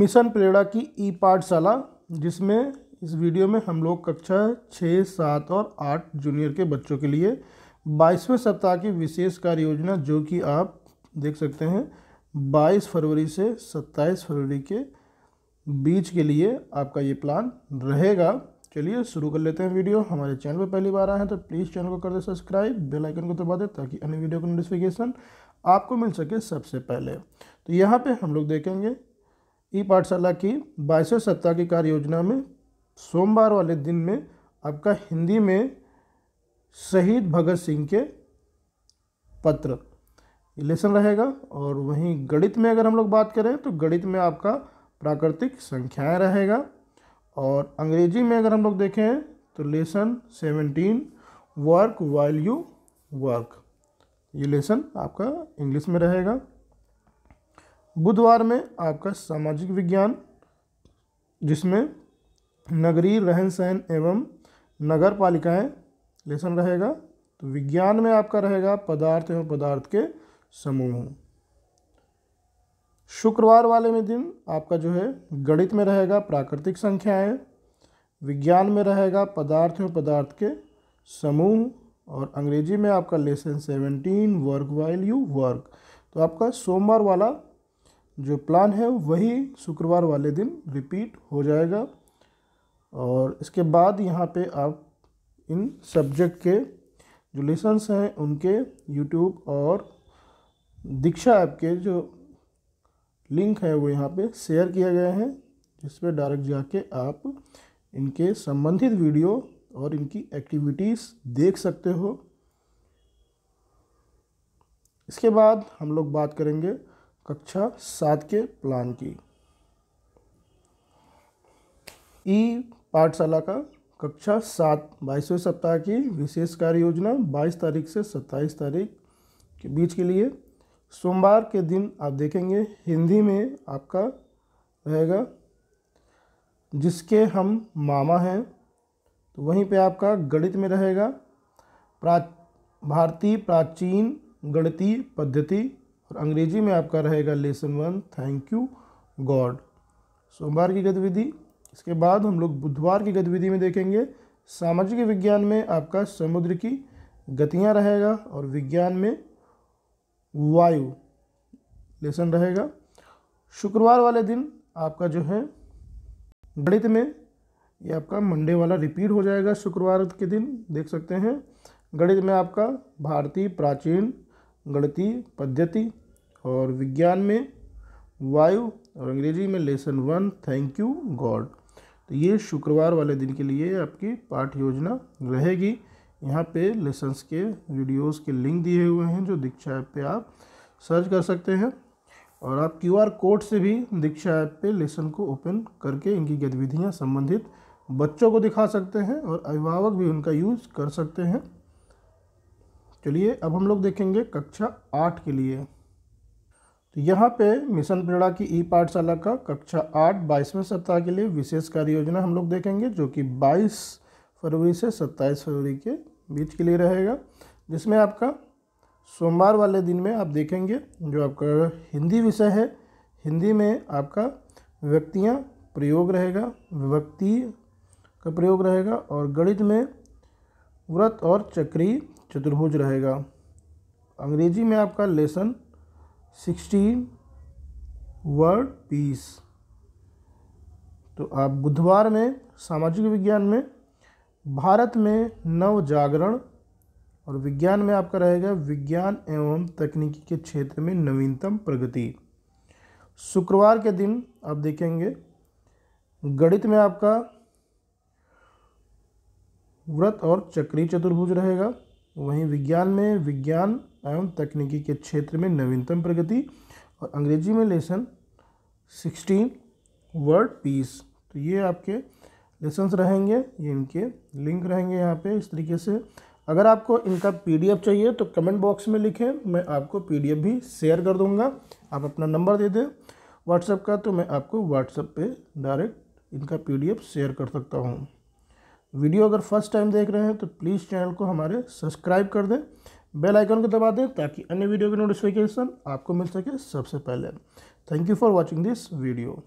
mission प्रेरणा की ई पाठशाला जिसमें इस वीडियो में हम लोग कक्षा छः सात और आठ जूनियर के बच्चों के लिए बाईसवें सप्ताह की विशेष कार्य योजना जो कि आप देख सकते हैं बाईस फरवरी से सत्ताईस फरवरी के बीच के लिए आपका ये प्लान रहेगा चलिए शुरू कर लेते हैं वीडियो हमारे चैनल पर पहली बार आए हैं तो प्लीज़ चैनल को कर दें सब्सक्राइब बेल आइकन को दबा दें ताकि अन्य वीडियो का नोटिफिकेशन आपको मिल सके सबसे पहले तो यहाँ पे हम लोग देखेंगे ई पाठशाला की बाईसवें सप्ताह की कार्य योजना में सोमवार वाले दिन में आपका हिंदी में शहीद भगत सिंह के पत्र लेसन रहेगा और वहीं गणित में अगर हम लोग बात करें तो गणित में आपका प्राकृतिक संख्याएं रहेगा और अंग्रेजी में अगर हम लोग देखें तो lesson seventeen work while you work ये लेसन आपका इंग्लिश में रहेगा बुधवार में आपका सामाजिक विज्ञान जिसमें नगरीय रहन सहन एवं नगर पालिकाएँ लेसन रहेगा तो विज्ञान में आपका रहेगा पदार्थ एवं पदार्थ के समूह शुक्रवार वाले में दिन आपका जो है गणित में रहेगा प्राकृतिक संख्याएं विज्ञान में रहेगा पदार्थ एवं पदार्थ के समूह और अंग्रेजी में आपका lesson seventeen work while you work तो आपका सोमवार वाला जो प्लान है वही शुक्रवार वाले दिन रिपीट हो जाएगा और इसके बाद यहाँ पे आप इन सब्जेक्ट के जो लेसन्स हैं उनके यूट्यूब और दीक्षा ऐप के जो लिंक है वो यहाँ पे शेयर किए गए हैं जिस पर डायरेक्ट जाके आप इनके संबंधित वीडियो और इनकी एक्टिविटीज़ देख सकते हो इसके बाद हम लोग बात करेंगे कक्षा सात के प्लान की ई पाठशाला का कक्षा सात बाईसवें सप्ताह की विशेष कार्य योजना बाईस तारीख से सत्ताईस तारीख के बीच के लिए सोमवार के दिन आप देखेंगे हिंदी में आपका रहेगा जिसके हम मामा हैं तो वहीं पे आपका गणित में रहेगा प्रा भारतीय प्राचीन गणितीय पद्धति और अंग्रेजी में आपका रहेगा lesson one thank you God सोमवार की गतिविधि इसके बाद हम लोग बुधवार की गतिविधि में देखेंगे सामाजिक विज्ञान में आपका समुद्र की गतियाँ रहेगा और विज्ञान में वायु लेसन रहेगा शुक्रवार वाले दिन आपका जो है गणित में ये आपका मंडे वाला रिपीट हो जाएगा शुक्रवार के दिन देख सकते हैं गणित में आपका भारतीय प्राचीन गणितीय पद्धति और विज्ञान में वायु और अंग्रेजी में lesson one thank you God तो ये शुक्रवार वाले दिन के लिए आपकी पाठ योजना रहेगी यहाँ पे लेसन्स के वीडियोस के लिंक दिए हुए हैं जो दीक्षा ऐप पे आप सर्च कर सकते हैं और आप क्यू आर कोड से भी दीक्षा ऐप पे लेसन को ओपन करके इनकी गतिविधियाँ संबंधित बच्चों को दिखा सकते हैं और अभिभावक भी उनका यूज़ कर सकते हैं चलिए अब हम लोग देखेंगे कक्षा आठ के लिए तो यहाँ पे मिशन प्रेरणा की ई पाठशाला का कक्षा आठ बाईसवें सप्ताह के लिए विशेष कार्य योजना हम लोग देखेंगे जो कि बाईस फरवरी से सत्ताईस फरवरी के बीच के लिए रहेगा जिसमें आपका सोमवार वाले दिन में आप देखेंगे जो आपका हिंदी विषय है हिंदी में आपका व्यक्तियाँ प्रयोग रहेगा विभक्ति का प्रयोग रहेगा और गणित में व्रत और चक्री चतुर्भुज रहेगा अंग्रेजी में आपका लेसन सिक्सटीन वर्ड पीस तो आप बुधवार में सामाजिक विज्ञान में भारत में नव जागरण और विज्ञान में आपका रहेगा विज्ञान एवं तकनीकी के क्षेत्र में नवीनतम प्रगति शुक्रवार के दिन आप देखेंगे गणित में आपका व्रत और चक्री चतुर्भुज रहेगा वहीं विज्ञान में विज्ञान एवं तकनीकी के क्षेत्र में नवीनतम प्रगति और अंग्रेजी में लेसन सिक्सटीन वर्ड पीस तो ये आपके लेसन्स रहेंगे ये इनके लिंक रहेंगे यहाँ पे इस तरीके से अगर आपको इनका पीडीएफ चाहिए तो कमेंट बॉक्स में लिखें मैं आपको पीडीएफ भी शेयर कर दूँगा आप अपना नंबर दे दें व्हाट्सएप का तो मैं आपको व्हाट्सएप पे डायरेक्ट इनका पीडीएफ शेयर कर सकता हूँ वीडियो अगर फर्स्ट टाइम देख रहे हैं तो प्लीज़ चैनल को हमारे सब्सक्राइब कर दें बेल आइकन को दबा दें ताकि अन्य वीडियो के नोटिफिकेशन आपको मिल सके सबसे पहले thank you for watching this video